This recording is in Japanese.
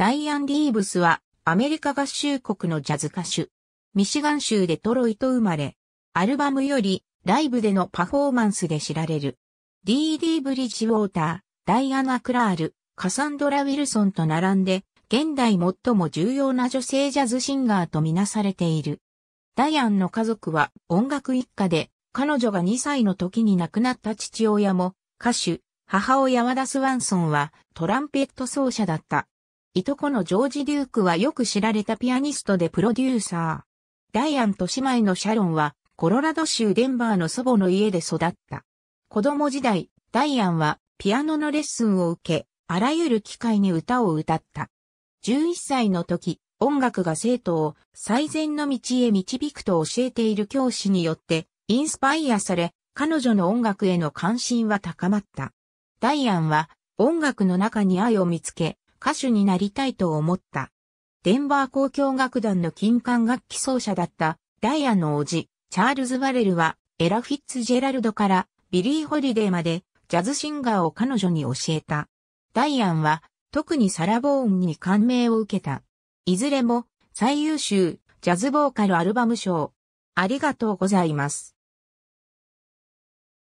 ライアン・リーブスはアメリカ合衆国のジャズ歌手。ミシガン州デトロイト生まれ。アルバムよりライブでのパフォーマンスで知られる。D.D. ブリッジウォーター、ダイアナ・クラール、カサンドラ・ウィルソンと並んで、現代最も重要な女性ジャズシンガーとみなされている。ダイアンの家族は音楽一家で、彼女が2歳の時に亡くなった父親も歌手、母親はダスワンソンはトランペット奏者だった。いとこのジョージ・デュークはよく知られたピアニストでプロデューサー。ダイアンと姉妹のシャロンは、コロラド州デンバーの祖母の家で育った。子供時代、ダイアンはピアノのレッスンを受け、あらゆる機会に歌を歌った。11歳の時、音楽が生徒を最善の道へ導くと教えている教師によって、インスパイアされ、彼女の音楽への関心は高まった。ダイアンは音楽の中に愛を見つけ、歌手になりたいと思った。デンバー交響楽団の金管楽器奏者だったダイアンの叔父、チャールズ・バレルはエラ・フィッツジェラルドからビリー・ホリデーまでジャズシンガーを彼女に教えた。ダイアンは特にサラ・ボーンに感銘を受けた。いずれも最優秀ジャズボーカルアルバム賞。ありがとうございます。